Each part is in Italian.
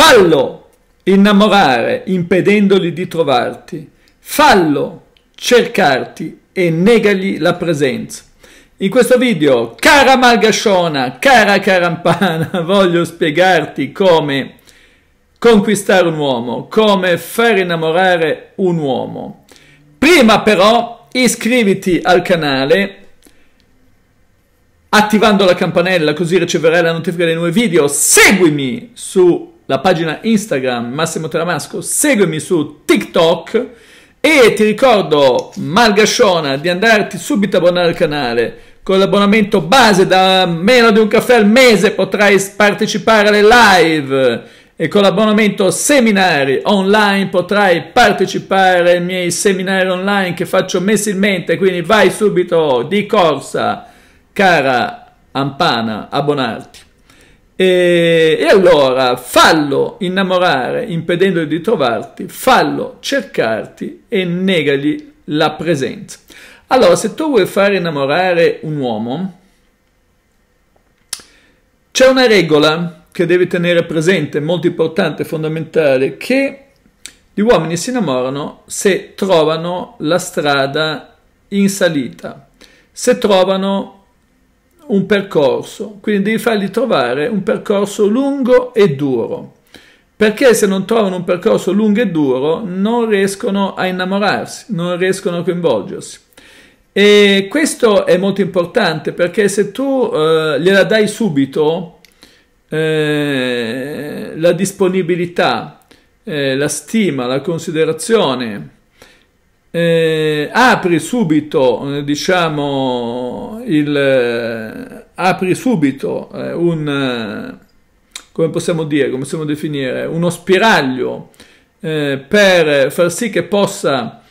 Fallo innamorare impedendogli di trovarti. Fallo cercarti e negagli la presenza. In questo video, cara Malgasciona, cara Carampana, voglio spiegarti come conquistare un uomo, come far innamorare un uomo. Prima però iscriviti al canale attivando la campanella così riceverai la notifica dei nuovi video. Seguimi su la pagina Instagram Massimo Teramasco, seguimi su TikTok e ti ricordo, Margasciona, di andarti subito a abbonare al canale. Con l'abbonamento base da meno di un caffè al mese potrai partecipare alle live e con l'abbonamento seminari online potrai partecipare ai miei seminari online che faccio mensilmente, quindi vai subito di corsa, cara Ampana, abbonarti. E, e allora fallo innamorare impedendogli di trovarti, fallo cercarti e negagli la presenza. Allora, se tu vuoi far innamorare un uomo, c'è una regola che devi tenere presente, molto importante, fondamentale, che gli uomini si innamorano se trovano la strada in salita, se trovano un percorso, quindi devi fargli trovare un percorso lungo e duro, perché se non trovano un percorso lungo e duro non riescono a innamorarsi, non riescono a coinvolgersi. E questo è molto importante perché se tu eh, gliela dai subito eh, la disponibilità, eh, la stima, la considerazione, eh, apri subito, eh, diciamo, il, eh, apri subito eh, un, come possiamo dire, come possiamo definire, uno spiraglio eh, per far sì che possa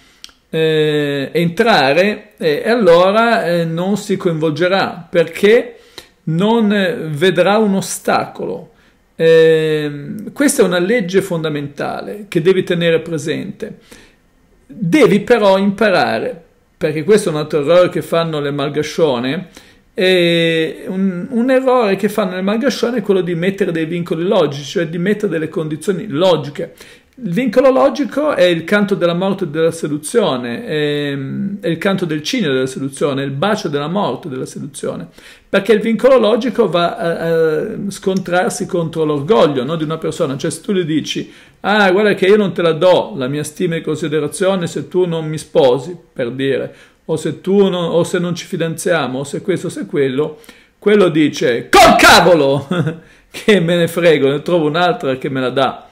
eh, entrare e allora non si coinvolgerà perché non vedrà un ostacolo. Ehm, questa è una legge fondamentale che devi tenere presente. Devi però imparare, perché questo è un altro errore che fanno le malgascione, un, un, errore che fanno le malgascione è quello di mettere dei vincoli logici, cioè di mettere delle condizioni logiche. Il vincolo logico è il canto della morte e della seduzione, ehm, è, il canto del cigno della seduzione, è il bacio della morte della seduzione, perché il vincolo logico va a, eh, a eh, scontrarsi contro l'orgoglio no, di una persona, cioè se tu gli dici ah guarda che io non te la do la mia stima e considerazione se tu non mi sposi, per dire, o se, non, o se non ci fidanziamo, o se questo o se quello, quello dice col cavolo che me ne frego, ne trovo un'altra che me la dà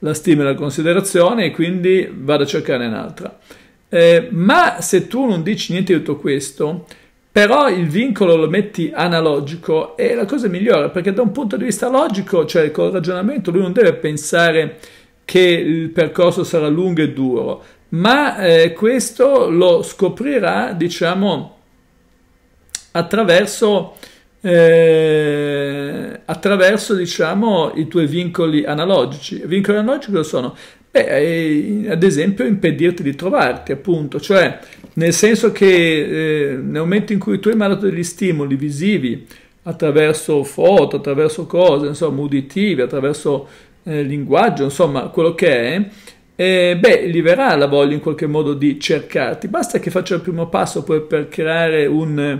la stima e la considerazione e quindi vado a cercare un'altra. Eh, ma se tu non dici niente di tutto questo, però il vincolo lo metti analogico è la cosa migliore perché da un punto di vista logico, cioè col ragionamento, lui non deve pensare che il percorso sarà lungo e duro, ma eh, questo lo scoprirà, diciamo, attraverso eh, attraverso diciamo, i tuoi vincoli analogici. vincoli analogici cosa sono? Beh, eh, ad esempio impedirti di trovarti, appunto, cioè nel senso che eh, nel momento in cui tu hai mandato degli stimoli visivi attraverso foto, attraverso cose, insomma, uditivi, attraverso eh, linguaggio, insomma, quello che è, eh, beh, libera la voglia in qualche modo di cercarti. Basta che faccia il primo passo poi per creare un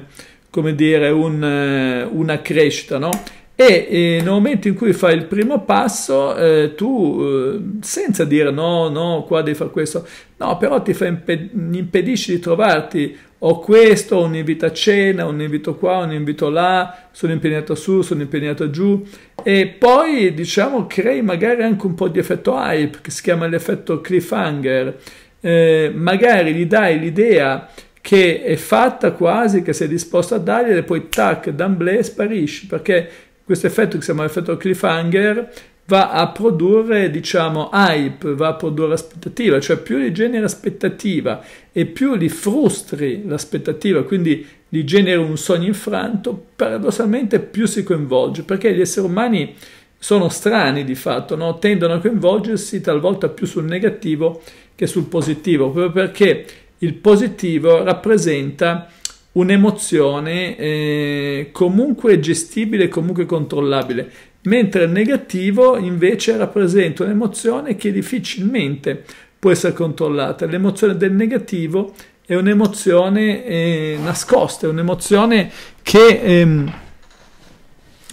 come dire, un, eh, una crescita, no? E, nel momento in cui fai il primo passo, eh, tu eh, senza dire no, no, qua devi fare questo, no, però ti impe impedisci di trovarti o questo, un invito a cena, un invito qua, un invito là, sono impegnato su, sono impegnato giù e poi diciamo crei magari anche un po' di effetto hype che si chiama l'effetto cliffhanger, eh, magari gli dai l'idea che è fatta quasi, che sei disposto a dargliela e poi tac, d'amblè sparisce, perché questo effetto che si chiama effetto cliffhanger va a produrre, diciamo, hype, va a produrre aspettativa, cioè più li genera aspettativa e più li frustri l'aspettativa, quindi gli genera un sogno infranto, paradossalmente più si coinvolge, perché gli esseri umani sono strani di fatto, no? tendono a coinvolgersi talvolta più sul negativo che sul positivo, proprio perché il positivo rappresenta un'emozione eh, comunque gestibile, comunque controllabile, mentre il negativo invece rappresenta un'emozione che difficilmente può essere controllata. L'emozione del negativo è un'emozione eh, nascosta, è un'emozione che... Ehm,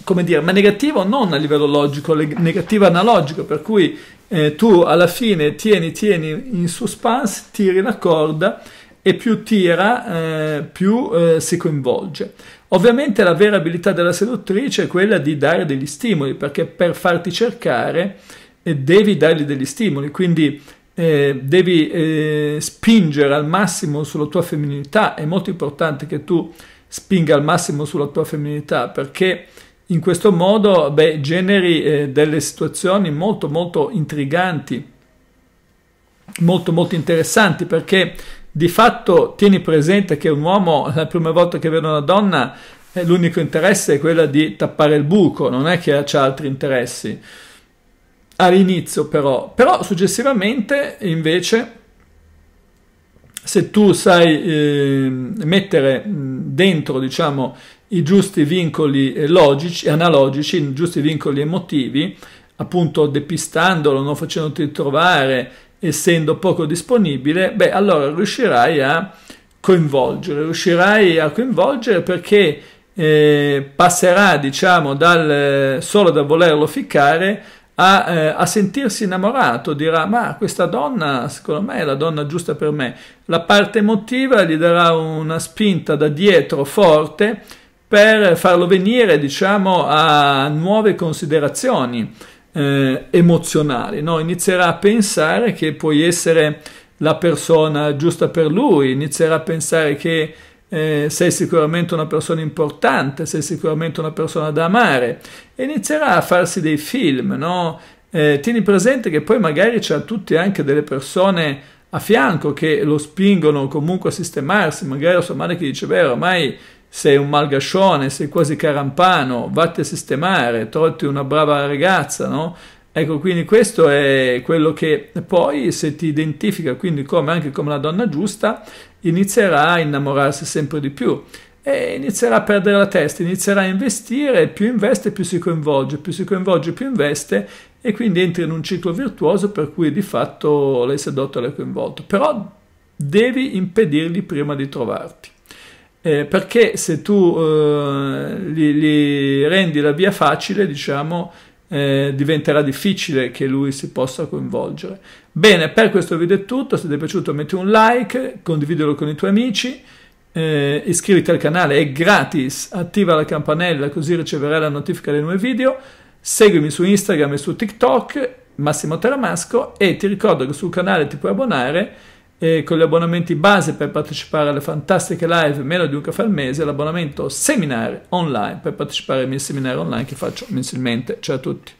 come dire, ma negativo non a livello logico, negativo analogico, per cui eh, tu alla fine tieni, tieni in suspense, tiri la corda e più tira, eh, più eh, si coinvolge. Ovviamente la vera abilità della seduttrice è quella di dare degli stimoli, perché per farti cercare eh, devi dargli degli stimoli, quindi eh, devi eh, spingere al massimo sulla tua femminilità, è molto importante che tu spinga al massimo sulla tua femminilità perché in questo modo beh, generi eh, delle situazioni molto molto intriganti, molto molto interessanti perché di fatto tieni presente che un uomo la prima volta che vede una donna eh, l'unico interesse è quello di tappare il buco, non è che ha altri interessi all'inizio però, però successivamente invece se tu sai eh, mettere dentro diciamo, i giusti vincoli logici, analogici, i giusti vincoli emotivi, appunto depistandolo, non facendoti trovare, essendo poco disponibile, beh allora riuscirai a coinvolgere, riuscirai a coinvolgere perché eh, passerà diciamo dal, eh, solo da volerlo ficcare a, eh, a, sentirsi innamorato, dirà ma questa donna secondo me è la donna giusta per me. La parte emotiva gli darà una spinta da dietro forte per farlo venire diciamo a nuove considerazioni eh, emozionali, no? inizierà a pensare che puoi essere la persona giusta per lui, inizierà a pensare che eh, sei sicuramente una persona importante, sei sicuramente una persona da amare e inizierà a farsi dei film, no? Eh, tieni presente che poi magari c'è a tutti anche delle persone a fianco che lo spingono comunque a sistemarsi, magari la sua madre che dice, beh, ormai sei un malgascione, sei quasi carampano, vatti a sistemare, trovati una brava ragazza, no? Ecco, quindi questo è quello che poi se ti identifica, quindi come, anche come la donna giusta, inizierà a innamorarsi sempre di più e inizierà a perdere la testa, inizierà a investire, più investe più si coinvolge, più si coinvolge più investe e quindi entri in un ciclo virtuoso per cui di fatto lei sedotto e l'hai coinvolto. Però devi impedirgli prima di trovarti. Eh, perché se tu eh, gli, gli rendi la via facile, diciamo, eh, diventerà difficile che lui si possa coinvolgere. Bene, per questo video è tutto, se ti è piaciuto metti un like, condividilo con i tuoi amici, eh, iscriviti al canale, è gratis, attiva la campanella così riceverai la notifica dei nuovi video, seguimi su Instagram e su TikTok, Massimo Teramasco, e ti ricordo che sul canale ti puoi abbonare eh, con gli abbonamenti base per partecipare alle fantastiche live meno di un caffè al mese, e l'abbonamento seminare online per partecipare ai miei seminari online che faccio mensilmente. Ciao a tutti.